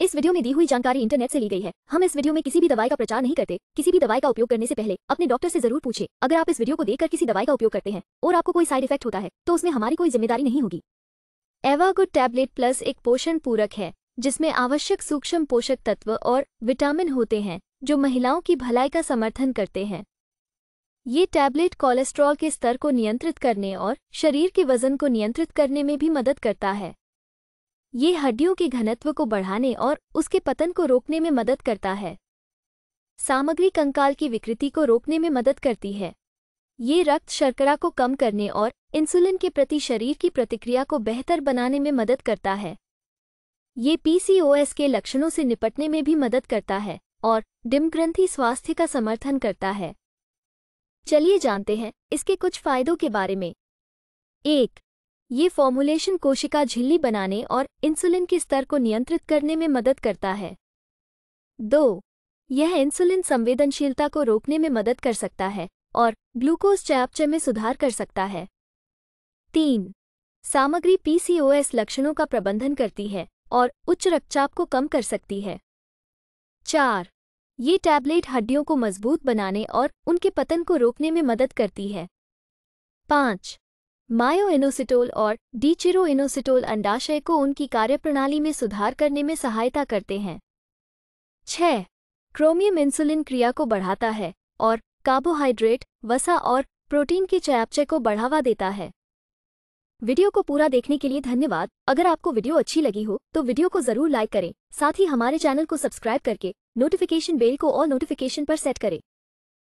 इस वीडियो में दी हुई जानकारी इंटरनेट से ली गई है हम इस वीडियो में किसी भी दवाई का प्रचार नहीं करते किसी भी दवाई का उपयोग करने से पहले अपने डॉक्टर से जरूर पूछे अगर आप इस वीडियो को देखकर किसी दवाई का उपयोग करते हैं और आपको कोई साइड इफेक्ट होता है तो उसमें हमारी कोई जिम्मेदारी नहीं होगी एवागुड टैबलेट प्लस एक पोषण पूरक है जिसमें आवश्यक सूक्ष्म पोषक तत्व और विटामिन होते हैं जो महिलाओं की भलाई का समर्थन करते हैं ये टैबलेट कोलेस्ट्रॉल के स्तर को नियंत्रित करने और शरीर के वजन को नियंत्रित करने में भी मदद करता है ये हड्डियों के घनत्व को बढ़ाने और उसके पतन को रोकने में मदद करता है सामग्री कंकाल की विकृति को रोकने में मदद करती है ये रक्त शर्करा को कम करने और इंसुलिन के प्रति शरीर की प्रतिक्रिया को बेहतर बनाने में मदद करता है ये पीसीओएस के लक्षणों से निपटने में भी मदद करता है और डिमग्रंथि स्वास्थ्य का समर्थन करता है चलिए जानते हैं इसके कुछ फायदों के बारे में एक ये फॉर्मुलेशन कोशिका झिल्ली बनाने और इंसुलिन के स्तर को नियंत्रित करने में मदद करता है दो यह इंसुलिन संवेदनशीलता को रोकने में मदद कर सकता है और ग्लूकोज चयापचय में सुधार कर सकता है तीन सामग्री पीसीओएस लक्षणों का प्रबंधन करती है और उच्च रक्तचाप को कम कर सकती है चार ये टैबलेट हड्डियों को मजबूत बनाने और उनके पतन को रोकने में मदद करती है पाँच मायोइनोसिटोल और डीचिरोइनोसिटोल अंडाशय को उनकी कार्यप्रणाली में सुधार करने में सहायता करते हैं छह क्रोमियम इंसुलिन क्रिया को बढ़ाता है और कार्बोहाइड्रेट वसा और प्रोटीन के चयापचय को बढ़ावा देता है वीडियो को पूरा देखने के लिए धन्यवाद अगर आपको वीडियो अच्छी लगी हो तो वीडियो को जरूर लाइक करें साथ ही हमारे चैनल को सब्सक्राइब करके नोटिफिकेशन बेल को ऑल नोटिफिकेशन पर सेट करें